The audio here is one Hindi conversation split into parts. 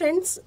फ्रेंड्स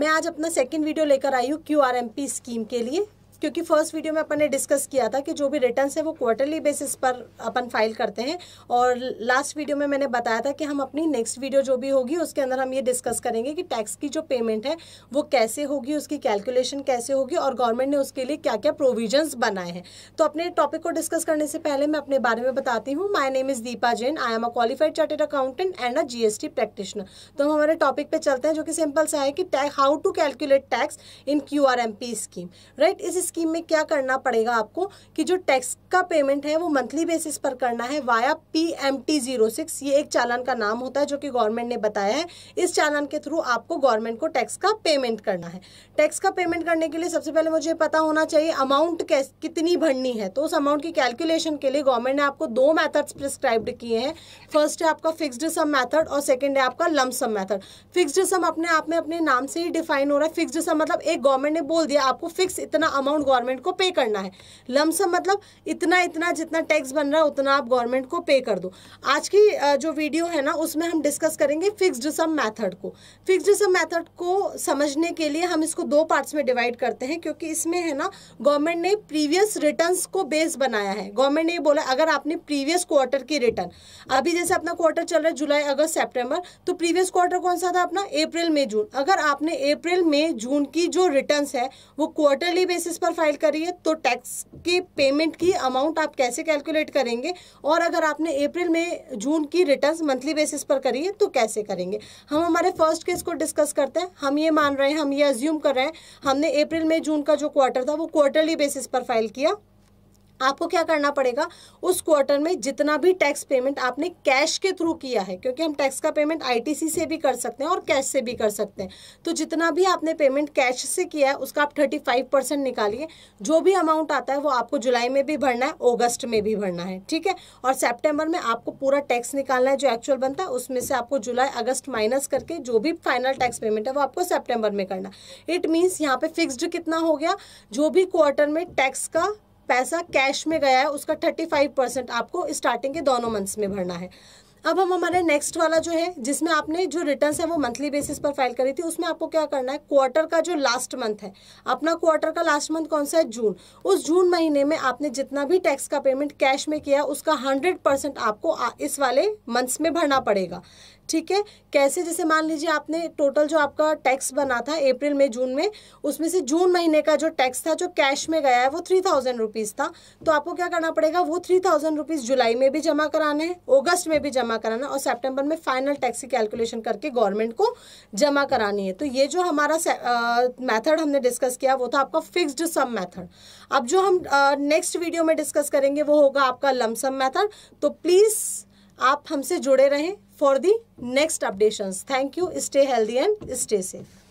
मैं आज अपना सेकंड वीडियो लेकर आई हूँ क्यू स्कीम के लिए क्योंकि फर्स्ट वीडियो में अपन ने डिस्कस किया था कि जो भी रिटर्न है वो क्वार्टरली बेसिस पर अपन फाइल करते हैं और लास्ट वीडियो में मैंने बताया था कि हम अपनी नेक्स्ट वीडियो जो भी होगी उसके अंदर हम ये डिस्कस करेंगे कि टैक्स की जो पेमेंट है वो कैसे होगी उसकी कैलकुलेशन कैसे होगी और गवर्नमेंट ने उसके लिए क्या क्या प्रोविजन्स बनाए हैं तो अपने टॉपिक को डिस्कस करने से पहले मैं अपने बारे में बताती हूँ my name is Deepa Jain I am a qualified chartered accountant and a GST practitioner तो हम हमारे टॉपिक पे चलते हैं जो कि सिंपल सा है कि how to calculate tax in Q scheme right इस स्कीम में क्या करना पड़ेगा आपको कि जो टैक्स का पेमेंट है वो मंथली बेसिस पर करना है via P M T zero six ये एक चालान का नाम होता है जो कि गवर्नमेंट ने बताया है इस चालान के थ्रू आपको गवर्नमेंट को टैक्स का पेमेंट करना है टैक्स का पेमेंट करने के लिए सबसे पहले मुझे पता होना चाहिए अमाउंट कितनी भरनी है तो उस अमाउंट की कैलकुलेशन के लिए गवर्नमेंट ने आपको दो मैथड्स प्रिस्क्राइब्ड किए हैं फर्स्ट है आपका फिक्सड सम मैथड और सेकेंड है आपका lump sum method fixed sum अपने आप में अपने नाम से ही डिफाइन हो रहा है फिक्सड सम मतलब एक गवर्नमेंट ने बोल दिया आपको फिक्स इतना अमाउंट अमाउंट गवर्नमेंट को पे करना है लमसम मतलब इतना इतना जितना टैक्स बन रहा है उतना आप गवर्नमेंट को पे कर दो आज की जो वीडियो है ना उसमें हम डिस्कस करेंगे फिक्स्ड सम मेथड को फिक्स्ड सम मेथड को समझने के लिए हम इसको दो पार्ट्स में डिवाइड करते हैं क्योंकि इसमें है ना गवर्नमेंट ने प्रीवियस रिटर्न को बेस बनाया है गवर्नमेंट ने बोला अगर आपने प्रीवियस क्वार्टर की रिटर्न अभी जैसे अपना क्वार्टर चल रहा है जुलाई अगस्त सेप्टेम्बर तो प्रीवियस क्वार्टर कौन सा था अपना अप्रैल मई जून अगर आपने अप्रैल मई जून की जो रिटर्न है वो क्वार्टरली बेसिस पर पर फाइल करी है तो टैक्स के पेमेंट की अमाउंट आप कैसे कैलकुलेट करेंगे और अगर आपने अप्रैल में जून की रिटर्न मंथली बेसिस पर करी है तो कैसे करेंगे हम हमारे फर्स्ट केस को डिस्कस करते हैं हम ये मान रहे हैं हम ये अज्यूम कर रहे हैं हमने अप्रैल में जून का जो क्वार्टर था वो क्वार्टरली बेसिस पर फाइल किया आपको क्या करना पड़ेगा उस क्वार्टर में जितना भी टैक्स पेमेंट आपने कैश के थ्रू किया है क्योंकि हम टैक्स का पेमेंट आईटीसी से भी कर सकते हैं और कैश से भी कर सकते हैं तो जितना भी आपने पेमेंट कैश से किया है उसका आप थर्टी फाइव परसेंट निकालिए जो भी अमाउंट आता है वो आपको जुलाई में भी भरना है ऑगस्ट में भी भरना है ठीक है और सेप्टेम्बर में आपको पूरा टैक्स निकालना है जो एक्चुअल बनता है उसमें से आपको जुलाई अगस्त माइनस करके जो भी फाइनल टैक्स पेमेंट है वो आपको सेप्टेम्बर में करना इट मीन्स यहाँ पर फिक्सड कितना हो गया जो भी क्वार्टर में टैक्स का पैसा कैश में गया है उसका थर्टी फाइव परसेंट आपको स्टार्टिंग के दोनों मंथ्स में भरना है अब हम हमारे नेक्स्ट वाला जो है जिसमें आपने जो रिटर्न है वो मंथली बेसिस पर फाइल करी थी उसमें आपको क्या करना है क्वार्टर का जो लास्ट मंथ है अपना क्वार्टर का लास्ट मंथ कौन सा है जून उस जून महीने में आपने जितना भी टैक्स का पेमेंट कैश में किया उसका हंड्रेड परसेंट आपको इस वाले मंथ्स में भरना पड़ेगा ठीक है कैसे जैसे मान लीजिए आपने टोटल जो आपका टैक्स बना था अप्रैल में जून में उसमें से जून महीने का जो टैक्स था जो कैश में गया है वो थ्री थाउजेंड रुपीज़ था तो आपको क्या करना पड़ेगा वो थ्री थाउजेंड रुपीज़ जुलाई में भी जमा कराना है अगस्त में भी जमा जमा कराना और सेप्टेम्बर में फाइनल टैक्स की कैलकुलेशन करके गवर्नमेंट को जमा करानी है तो ये जो हमारा मैथड हमने डिस्कस किया वो था आपका फिक्स्ड सम मैथड अब जो हम नेक्स्ट वीडियो में डिस्कस करेंगे वो होगा आपका लमसम मैथड तो प्लीज़ आप हमसे जुड़े रहें for the next updations thank you stay healthy and stay safe